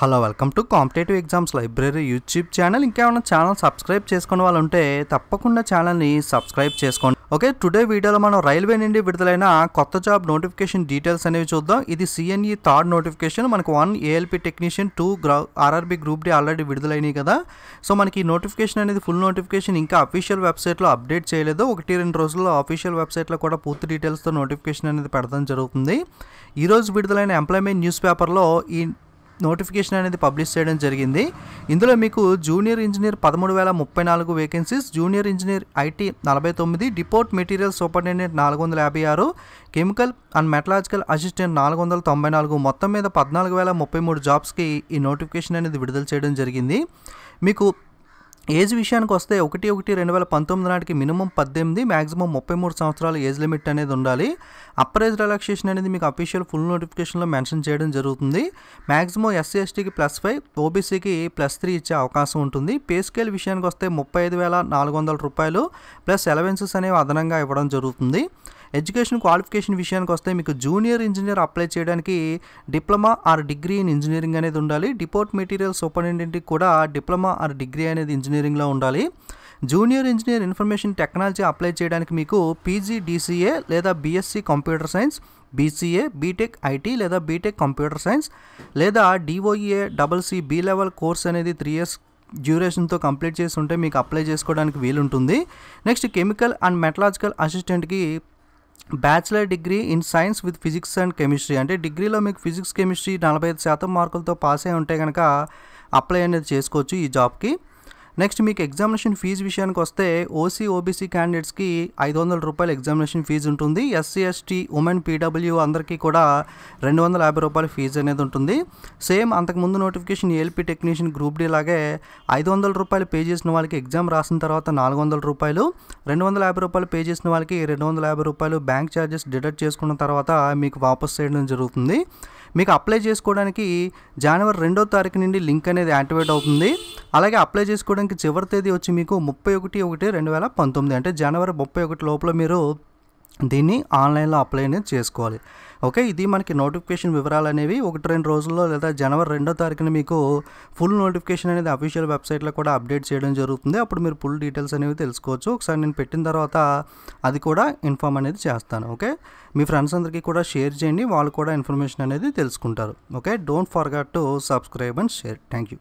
hello welcome to competitive exams library YouTube channel ఇంకేమైనా channel subscribe చేసుకునే వాళ్ళు ఉంటే తప్పకుండా ఛానల్ని సబ్స్క్రైబ్ చేసుకోండి ఓకే టుడే వీడియోలో మనం రైల్వే నుండి విడుదలైన కొత్త జాబ్ నోటిఫికేషన్ డీటెయిల్స్ అనేవి చూద్దాం ఇది సిఎన్ఈ థర్డ్ నోటిఫికేషన్ మనకు వన్ ఏఎల్పి టెక్నీషియన్ టూ గ్రా ఆర్ఆర్బి గ్రూప్ డి ఆల్రెడీ విడుదలైనవి కదా సో మనకి ఈ నోటిఫికేషన్ అనేది ఫుల్ నోటిఫికేషన్ ఇంకా అఫీషియల్ వెబ్సైట్లో అప్డేట్ చేయలేదు ఒకటి రెండు రోజుల్లో అఫీషియల్ వెబ్సైట్లో కూడా పూర్తి డీటెయిల్స్తో నోటిఫికేషన్ అనేది పెడతాం జరుగుతుంది ఈరోజు విడుదలైన ఎంప్లాయ్మెంట్ న్యూస్ పేపర్లో ఈ నోటిఫికేషన్ అనేది పబ్లిష్ చేయడం జరిగింది ఇందులో మీకు జూనియర్ ఇంజనీర్ పదమూడు వేల ముప్పై నాలుగు వేకెన్సీస్ జూనియర్ ఇంజనీర్ ఐటీ నలభై తొమ్మిది డిపోర్ట్ మెటీరియల్ సూపరింటెండెంట్ నాలుగు వందల యాభై ఆరు కెమికల్ అండ్ మెటలాజికల్ అసిస్టెంట్ నాలుగు వందల తొంభై నాలుగు మొత్తం మీద పద్నాలుగు వేల ముప్పై మూడు జాబ్స్కి ఈ నోటిఫికేషన్ అనేది విడుదల చేయడం జరిగింది మీకు ఏజ్ విషయానికి వస్తే ఒకటి ఒకటి రెండు వేల పంతొమ్మిది నాటికి మినిమం పద్దెనిమిది మ్యాక్సిమం ముప్పై మూడు సంవత్సరాల ఏజ్ లిమిట్ అనేది ఉండాలి అప్పర్ ఏజ్ రిలాక్సేషన్ అనేది మీకు అఫీషియల్ ఫుల్ నోటిఫికేషన్లో మెన్షన్ చేయడం జరుగుతుంది మ్యాక్సిమం ఎస్సీ ఎస్టీకి ప్లస్ ఫైవ్ ఓబీసీకి ప్లస్ త్రీ ఇచ్చే అవకాశం ఉంటుంది పే స్కేల్ విషయానికి వస్తే ముప్పై ఐదు వేల నాలుగు వందల రూపాయలు ప్లస్ అలవెన్సెస్ అనేవి అదనంగా ఇవ్వడం జరుగుతుంది ఎడ్యుకేషన్ క్వాలిఫికేషన్ విషయానికి వస్తే మీకు జూనియర్ ఇంజనీర్ అప్లై చేయడానికి diploma or degree in engineering అనేది ఉండాలి డిపోర్ట్ మెటీరియల్ సూపరింటెండెంట్కి కూడా డిప్లొమా ఆర్ డిగ్రీ అనేది ఇంజనీరింగ్లో ఉండాలి junior engineer information technology apply చేయడానికి మీకు పీజీ డీసీఏ లేదా BSc computer science BCA BTech IT లేదా బీటెక్ కంప్యూటర్ సైన్స్ లేదా DOEA double C B level course అనేది త్రీ ఇయర్స్ డ్యూరేషన్తో కంప్లీట్ చేసి ఉంటే మీకు అప్లై చేసుకోవడానికి వీలుంటుంది నెక్స్ట్ కెమికల్ అండ్ మెటలాజికల్ అసిస్టెంట్కి bachelor degree in science with physics and chemistry అంటే డిగ్రీలో మీకు ఫిజిక్స్ కెమిస్ట్రీ నలభై ఐదు శాతం మార్కులతో పాస్ అయి ఉంటే కనుక అప్లై అనేది చేసుకోవచ్చు ఈ జాబ్కి నెక్స్ట్ మీకు ఎగ్జామినేషన్ ఫీజు విషయానికి వస్తే ఓసీ ఓబీసీ క్యాండిడేట్స్కి ఐదు వందల రూపాయలు ఎగ్జామినేషన్ ఫీజు ఉంటుంది ఎస్సీ ఎస్టీ ఉమెన్ పీడబ్ల్యూ అందరికీ కూడా రెండు వందల యాభై రూపాయల ఫీజు అనేది ఉంటుంది సేమ్ అంతకుముందు notification ALP technician group D లాగే ఐదు వందల రూపాయలు పే చేసిన వాళ్ళకి ఎగ్జామ్ రాసిన తర్వాత నాలుగు వందల రూపాయలు రెండు వందల యాభై రూపాయలు పే చేసిన వాళ్ళకి రెండు వందల యాభై రూపాయలు బ్యాంక్ ఛార్జెస్ డిడక్ట్ చేసుకున్న తర్వాత మీకు వాపస్ చేయడం జరుగుతుంది మీకు అప్లై చేసుకోవడానికి జనవరి రెండో తారీఖు నుండి లింక్ అనేది యాక్టివేట్ అవుతుంది అలాగే అప్లై చేసుకోవడానికి చివరి తేదీ వచ్చి మీకు ముప్పై ఒకటి ఒకటి రెండు వేల పంతొమ్మిది అంటే జనవరి ముప్పై ఒకటి లోపల మీరు దీన్ని ఆన్లైన్లో అప్లై అనేది చేసుకోవాలి ఓకే ఇది మనకి నోటిఫికేషన్ వివరాలు అనేవి ఒకటి రెండు రోజుల్లో లేదా జనవరి రెండో తారీఖున మీకు ఫుల్ నోటిఫికేషన్ అనేది అఫీషియల్ వెబ్సైట్లో కూడా అప్డేట్ చేయడం జరుగుతుంది అప్పుడు మీరు ఫుల్ డీటెయిల్స్ అనేవి తెలుసుకోవచ్చు ఒకసారి నేను పెట్టిన తర్వాత అది కూడా ఇన్ఫామ్ అనేది చేస్తాను ఓకే మీ ఫ్రెండ్స్ అందరికీ కూడా షేర్ చేయండి వాళ్ళు కూడా ఇన్ఫర్మేషన్ అనేది తెలుసుకుంటారు okay don't forget to subscribe and share thank you